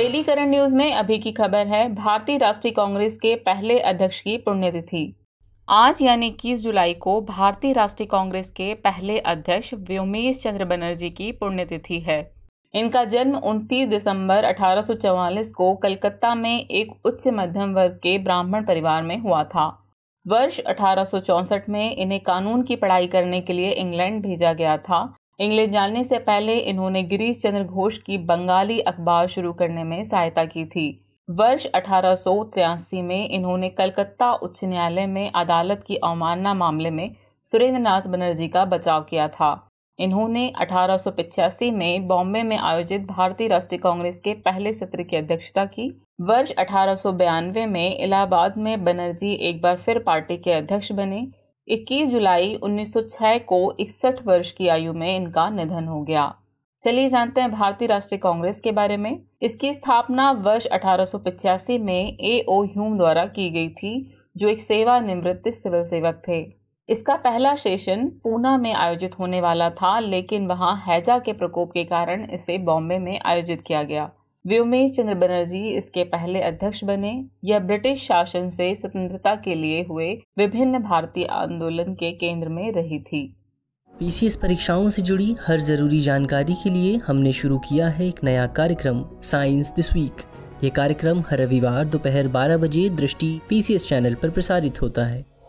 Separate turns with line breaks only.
daily current news में अभी की खबर है भारतीय राष्ट्रीय कांग्रेस के पहले अध्यक्ष की पुण्यतिथि आज यानी इक्कीस जुलाई को भारतीय राष्ट्रीय कांग्रेस के पहले अध्यक्ष व्योमेश चंद्र बनर्जी की पुण्यतिथि है इनका जन्म 29 दिसंबर 1844 को कलकत्ता में एक उच्च मध्यम वर्ग के ब्राह्मण परिवार में हुआ था वर्ष अठारह में इन्हें कानून की पढ़ाई करने के लिए इंग्लैंड भेजा गया था इंग्लैंड जाने से पहले इन्होंने गिरीश चंद्र घोष की बंगाली अखबार शुरू करने में सहायता की थी वर्ष अठारह में इन्होंने कलकत्ता उच्च न्यायालय में अदालत की अवमानना मामले में सुरेंद्रनाथ बनर्जी का बचाव किया था इन्होंने अठारह में बॉम्बे में आयोजित भारतीय राष्ट्रीय कांग्रेस के पहले सत्र की अध्यक्षता की वर्ष अठारह में इलाहाबाद में बनर्जी एक बार फिर पार्टी के अध्यक्ष बने 21 जुलाई 1906 को इकसठ वर्ष की आयु में इनका निधन हो गया चलिए जानते हैं भारतीय राष्ट्रीय कांग्रेस के बारे में इसकी स्थापना वर्ष अठारह में ए ओ ह्यूम द्वारा की गई थी जो एक सेवानिवृत्त सिविल सेवक थे इसका पहला सेशन पूना में आयोजित होने वाला था लेकिन वहाँ हैजा के प्रकोप के कारण इसे बॉम्बे में आयोजित किया गया व्योमेश चंद्र बनर्जी इसके पहले अध्यक्ष बने यह ब्रिटिश शासन से स्वतंत्रता के लिए हुए विभिन्न भारतीय आंदोलन के केंद्र में रही थी
पीसीएस परीक्षाओं से जुड़ी हर जरूरी जानकारी के लिए हमने शुरू किया है एक नया कार्यक्रम साइंस दिस वीक ये कार्यक्रम हर रविवार दोपहर 12 बजे दृष्टि पीसीएस चैनल पर प्रसारित होता है